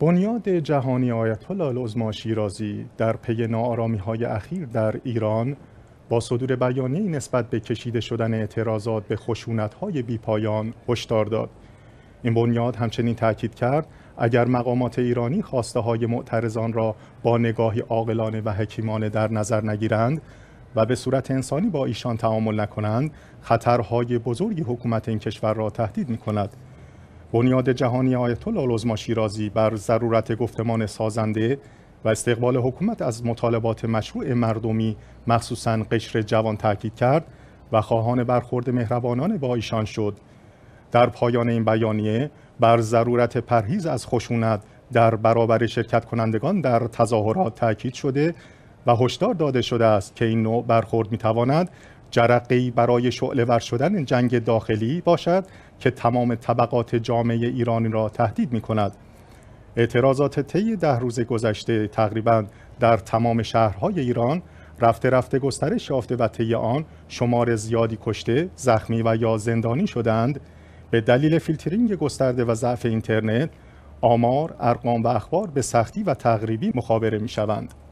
بنیاد جهانی آیت الله العظما شیرازی در پی نارامی های اخیر در ایران با صدور بیانیه نسبت به کشیده شدن اعتراضات به خشونت های بیپایان هشدار داد. این بنیاد همچنین تاکید کرد اگر مقامات ایرانی خواسته های معترضان را با نگاهی عاقلانه و حکیمانه در نظر نگیرند و به صورت انسانی با ایشان تعامل نکنند خطرهای بزرگی حکومت این کشور را تهدید می بنیاد جهانی آیت الله شیرازی بر ضرورت گفتمان سازنده و استقبال حکومت از مطالبات مشروع مردمی مخصوصا قشر جوان تاکید کرد و خواهان برخورد مهربانان با ایشان شد در پایان این بیانیه بر ضرورت پرهیز از خشونت در برابر شرکت کنندگان در تظاهرات تاکید شده و هشدار داده شده است که این نوع برخورد میتواند جرقی برای شعله ور شدن جنگ داخلی باشد که تمام طبقات جامعه ایرانی را تهدید می کند. اعتراضات طی ده روز گذشته تقریبا در تمام شهرهای ایران رفته رفته گسترش یافته و طی آن شمار زیادی کشته، زخمی و یا زندانی شدند به دلیل فیلترینگ گسترده و ضعف اینترنت آمار، ارقام و اخبار به سختی و تقریبی مخابره می شوند.